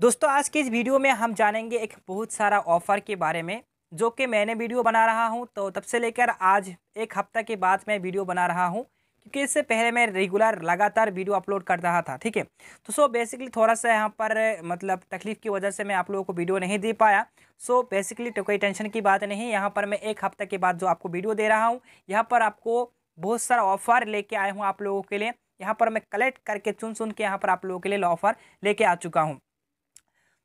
दोस्तों आज के इस वीडियो में हम जानेंगे एक बहुत सारा ऑफ़र के बारे में जो कि मैंने वीडियो बना रहा हूं तो तब से लेकर आज एक हफ्ता के बाद मैं वीडियो बना रहा हूं क्योंकि इससे पहले मैं रेगुलर लगातार वीडियो अपलोड कर रहा था ठीक है तो सो बेसिकली थोड़ा सा यहाँ पर मतलब तकलीफ़ की वजह से मैं आप लोगों को वीडियो नहीं दे पाया सो बेसिकली तो कोई टेंशन की बात नहीं यहाँ पर मैं एक हफ्ते के बाद जो आपको वीडियो दे रहा हूँ यहाँ पर आपको बहुत सारा ऑफ़र लेके आया हूँ आप लोगों के लिए यहाँ पर मैं कलेक्ट करके चुन चुन के यहाँ पर आप लोगों के लिए ऑफ़र लेके आ चुका हूँ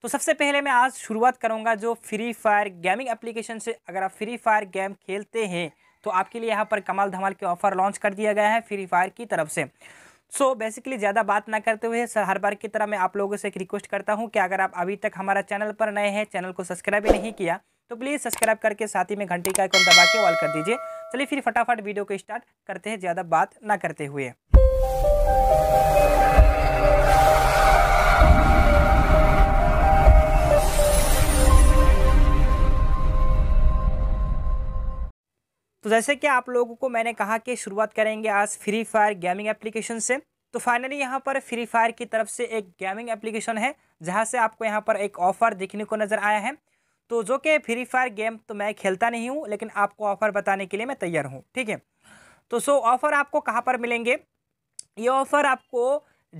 तो सबसे पहले मैं आज शुरुआत करूँगा जो फ्री फायर गेमिंग एप्लीकेशन से अगर आप फ्री फायर गेम खेलते हैं तो आपके लिए यहाँ पर कमाल धमाल के ऑफर लॉन्च कर दिया गया है फ्री फायर की तरफ से सो so, बेसिकली ज़्यादा बात ना करते हुए सर हर बार की तरह मैं आप लोगों से एक रिक्वेस्ट करता हूँ कि अगर आप अभी तक हमारा चैनल पर नए हैं चैनल को सब्सक्राइब नहीं किया तो प्लीज़ सब्सक्राइब करके साथ ही में घंटी का आइकन दबा के ऑल कर दीजिए चलिए फिर फटाफट वीडियो को स्टार्ट करते हैं ज़्यादा बात ना करते हुए जैसे कि आप लोगों को मैंने कहा कि शुरुआत करेंगे आज फ्री फायर गेमिंग एप्लीकेशन से तो फाइनली यहाँ पर फ्री फायर की तरफ से एक गेमिंग एप्लीकेशन है जहाँ से आपको यहाँ पर एक ऑफ़र देखने को नज़र आया है तो जो कि फ्री फायर गेम तो मैं खेलता नहीं हूँ लेकिन आपको ऑफ़र बताने के लिए मैं तैयार हूँ ठीक है तो सो ऑफ़र आपको कहाँ पर मिलेंगे ये ऑफ़र आपको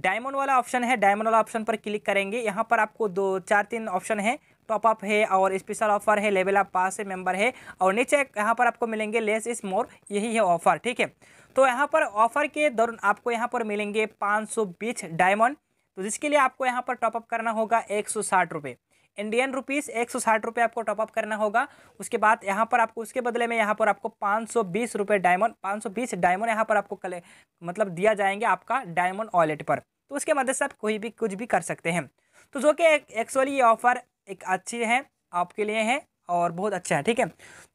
डायमंड वाला ऑप्शन है डायमंड वाला ऑप्शन पर क्लिक करेंगे यहाँ पर आपको दो चार तीन ऑप्शन है टॉपअप है और स्पेशल ऑफर है लेवल अप पास है मेंबर है और नीचे यहाँ पर आपको मिलेंगे लेस इस मोर यही है ऑफर ठीक है तो यहाँ पर ऑफर के दौरान आपको यहाँ पर मिलेंगे पाँच सौ बीस डायमंड तो जिसके लिए आपको यहाँ पर टॉपअप करना होगा एक सौ साठ रुपये इंडियन रुपीज़ एक सौ साठ रुपये आपको टॉपअप करना होगा उसके बाद यहाँ पर आपको उसके बदले में यहाँ पर आपको पाँच सौ बीस रुपये डायमंड पाँच सौ बीस डायमंड यहाँ पर आपको कले मतलब दिया जाएंगे आपका डायमंड वॉलेट पर तो उसके मदद से आप कोई भी कुछ भी कर सकते हैं तो जो कि एक्चुअली ये ऑफर एक अच्छी है आपके लिए है और बहुत अच्छा है ठीक है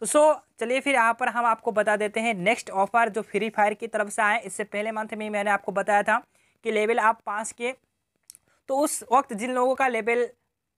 तो सो चलिए फिर यहाँ पर हम आपको बता देते हैं नेक्स्ट ऑफर जो फ्री फायर की तरफ से आए इससे पहले मंथ में मैंने आपको बताया था कि लेवल आप पास किए तो उस वक्त जिन लोगों का लेवल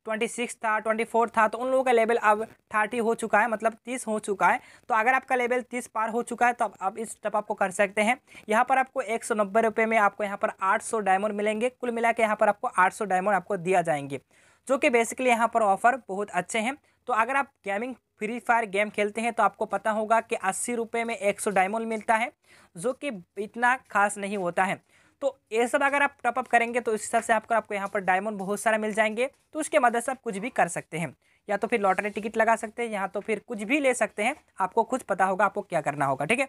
ट्वेंटी सिक्स था ट्वेंटी फोर था तो उन लोगों का लेवल अब थर्टी हो चुका है मतलब तीस हो चुका है तो अगर आपका लेवल तीस पार हो चुका है तो आप इस टॉपअप आपको कर सकते हैं यहाँ पर आपको एक सौ नब्बे रुपये में आपको यहाँ पर आठ सौ डायमंड मिलेंगे कुल मिला के यहाँ पर आपको आठ सौ डायमंड आपको दिया जाएंगे जो कि बेसिकली यहाँ पर ऑफर बहुत अच्छे हैं तो अगर आप गेमिंग फ्री फायर गेम खेलते हैं तो आपको पता होगा कि अस्सी रुपये में एक सौ डायमंड मिलता है जो कि इतना खास नहीं होता है तो ये सब अगर आप टॉपअप करेंगे तो इस हिसाब से आपको आपको यहाँ पर डायमंड बहुत सारा मिल जाएंगे तो उसके मदद से आप कुछ भी कर सकते हैं या तो फिर लॉटरी टिकट लगा सकते हैं या तो फिर कुछ भी ले सकते हैं आपको कुछ पता होगा आपको क्या करना होगा ठीक है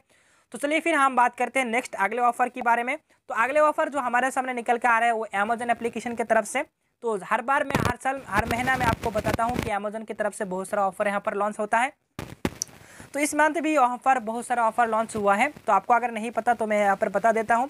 तो चलिए फिर हम बात करते हैं नेक्स्ट अगले ऑफर के बारे में तो अगले ऑफर जो हमारे सामने निकल के आ रहा है वो अमेजन एप्लीकेशन की तरफ से तो हर बार मैं हर साल हर महीना में आपको बताता हूँ कि अमेजोन की तरफ से बहुत सारा ऑफर यहाँ पर लॉन्च होता है तो इस मंथ भी ऑफर बहुत सारा ऑफर लॉन्च हुआ है तो आपको अगर नहीं पता तो मैं यहाँ पर बता देता हूँ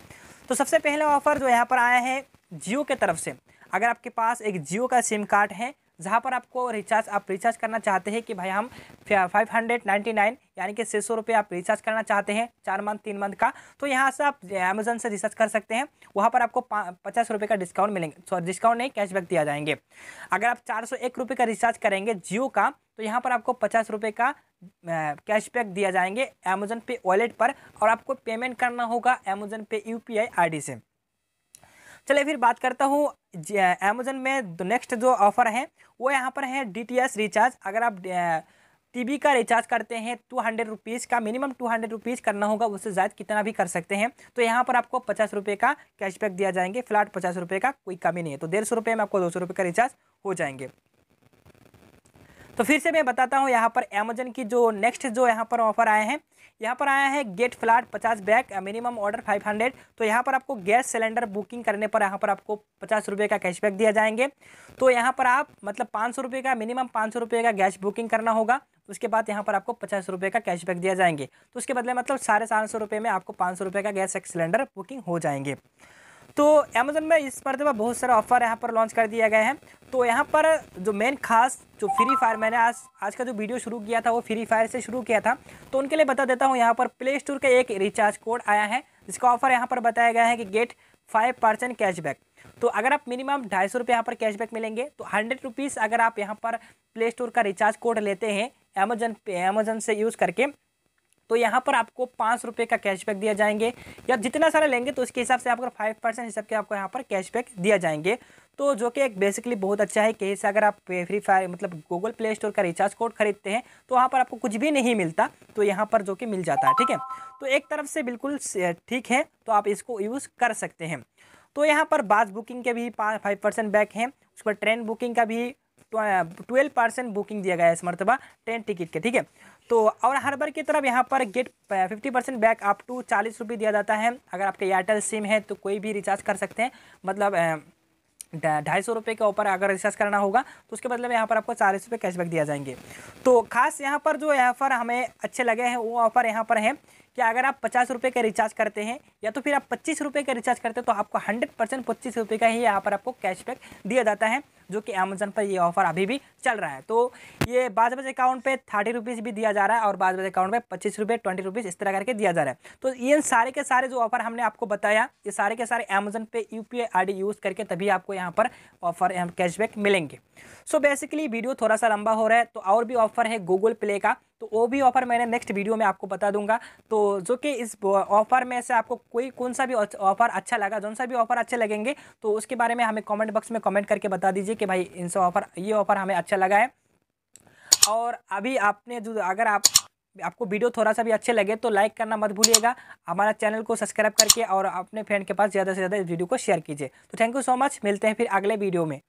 तो सबसे पहले ऑफर जो यहाँ पर आया है जियो के तरफ से अगर आपके पास एक जियो का सिम कार्ड है जहाँ पर आपको रिचार्ज आप रिचार्ज करना चाहते हैं कि भाई हम फाइव हंड्रेड नाइन्टी नाइन यानी कि छः सौ रुपये आप रिचार्ज करना चाहते हैं चार मंथ तीन मंथ का तो यहाँ से आप अमेजन से रिचार्ज कर सकते हैं वहाँ पर आपको पचास रुपये का डिस्काउंट मिलेंगे सॉरी डिस्काउंट नहीं कैशबैक दिया जाएंगे अगर आप चार सौ एक रुपये का रिचार्ज करेंगे जियो का तो यहाँ पर आपको पचास रुपये का कैशबैक दिया जाएंगे अमेजन पे वॉलेट पर और आपको पेमेंट करना होगा अमेज़न पे U P I I D से चलिए फिर बात करता हूँ अमेजोन में नेक्स्ट जो ऑफर है वो यहाँ पर है डी रिचार्ज अगर आप टीवी का रिचार्ज करते हैं टू हंड्रेड रुपीज़ का मिनिमम टू हंड्रेड रुपीज़ करना होगा उससे ज़्यादा कितना भी कर सकते हैं तो यहाँ पर आपको पचास रुपये का कैशबैक दिया जाएंगे फ्लैट पचास रुपये का कोई कमी नहीं है तो डेढ़ सौ रुपये में आपको दो सौ रुपये का रिचार्ज हो जाएंगे तो फिर से मैं बताता हूँ यहाँ पर अमेजन की जो नेक्स्ट जो यहाँ पर ऑफर आए हैं यहाँ पर आया है गेट फ्लाट पचास back minimum order five hundred तो यहाँ पर आपको गैस सिलेंडर बुकिंग करने पर यहाँ पर आपको पचास रुपये का कैशबैक दिया जाएंगे तो यहाँ पर आप मतलब पाँच सौ रुपये का मिनिमम पाँच सौ रुपये का गैस बुकिंग करना होगा उसके बाद यहाँ पर आपको पचास रुपये का कैशबैक दिया जाएंगे तो उसके बदले मतलब साढ़े सात सौ रुपये में आपको पाँच सौ रुपये का गैस सिलेंडर बुकिंग हो जाएंगे तो अमेजोन में इस मरतबा बहुत सारे ऑफर यहाँ पर लॉन्च कर दिया गया है तो यहाँ पर जो मेन खास जो फ्री फायर मैंने आज आज का जो वीडियो शुरू किया था वो फ्री फायर से शुरू किया था तो उनके लिए बता देता हूँ यहाँ पर प्ले स्टोर का एक रिचार्ज कोड आया है जिसका ऑफर यहाँ पर बताया गया है कि गेट फाइव परसेंट कैशबैक तो अगर आप मिनिमम ढाई सौ रुपये यहाँ पर कैशबैक मिलेंगे तो हंड्रेड रुपीज़ अगर आप यहाँ पर प्ले स्टोर का रिचार्ज कोड लेते हैं अमेजन पे अमेजन से यूज़ करके तो यहाँ पर आपको पाँच रुपये का कैशबैक दिया जाएंगे या जितना सारा लेंगे तो उसके हिसाब से आपको फाइव परसेंट हिसाब के आपको यहाँ पर कैशबैक दिया जाएंगे तो जो कि एक बेसिकली बहुत अच्छा है कि अगर आप फ्री फायर मतलब गूगल प्ले स्टोर का रिचार्ज कोड खरीदते हैं तो वहाँ पर आपको कुछ भी नहीं मिलता तो यहाँ पर जो कि मिल जाता है ठीक है तो एक तरफ से बिल्कुल ठीक है तो आप इसको यूज़ कर सकते हैं तो यहाँ पर बास बुकिंग के भी पाँच फाइव परसेंट बैक हैं उस पर ट्रेन बुकिंग का भी ट्वेल्व परसेंट बुकिंग दिया गया है इस मरतबा ट्रेन टिकट के ठीक है तो और हर बार की तरफ यहाँ पर get fifty percent back up to चालीस रुपये दिया जाता है अगर आपके एयरटेल सिम है तो कोई भी रिचार्ज कर सकते हैं मतलब ढाई सौ रुपये के ऊपर अगर रिचार्ज करना होगा तो उसके बदले में यहाँ पर आपको चालीस रुपये कैशबैक दिया जाएंगे तो खास यहाँ पर जो ऑफ़र हमें अच्छे लगे हैं वो ऑफर यहाँ पर हैं कि अगर आप पचास रुपये का रिचार्ज करते हैं या तो फिर आप पच्चीस रुपये का रिचार्ज करते हैं तो आपको हंड्रेड परसेंट पच्चीस रुपये का ही यहाँ पर आपको कैशबैक दिया जाता है जो कि अमेजन पर ये ऑफर अभी भी चल रहा है तो ये बाज बज अकाउंट पे थर्टी रुपीज़ भी दिया जा रहा है और बाज बज अकाउंट पर पच्चीस रुपये ट्वेंटी रुपीज़ इस तरह करके दिया जा रहा है तो ये सारे के सारे जो ऑफर हमने आपको बताया ये सारे के सारे अमेजन पे यू पी आई यूज़ करके तभी आपको यहाँ पर ऑफर कैशबैक मिलेंगे सो बेसिकली वीडियो थोड़ा सा लंबा हो रहा है तो और भी ऑफर है गूगल प्ले का तो वो भी ऑफ़र मैंने नेक्स्ट वीडियो में आपको बता दूंगा तो जो कि इस ऑफ़र में से आपको कोई कौन सा भी ऑफ़र अच्छा लगा जौन सा भी ऑफ़र अच्छे लगेंगे तो उसके बारे में हमें कमेंट बॉक्स में कमेंट करके बता दीजिए कि भाई इनसे ऑफ़र ये ऑफ़र हमें अच्छा लगा है और अभी आपने जो अगर आप आपको वीडियो थोड़ा सा भी अच्छे लगे तो लाइक करना मत भूलिएगा हमारा चैनल को सब्सक्राइब करके और अपने फ्रेंड के पास ज़्यादा से ज़्यादा इस वीडियो को शेयर कीजिए तो थैंक यू सो मच मिलते हैं फिर अगले वीडियो में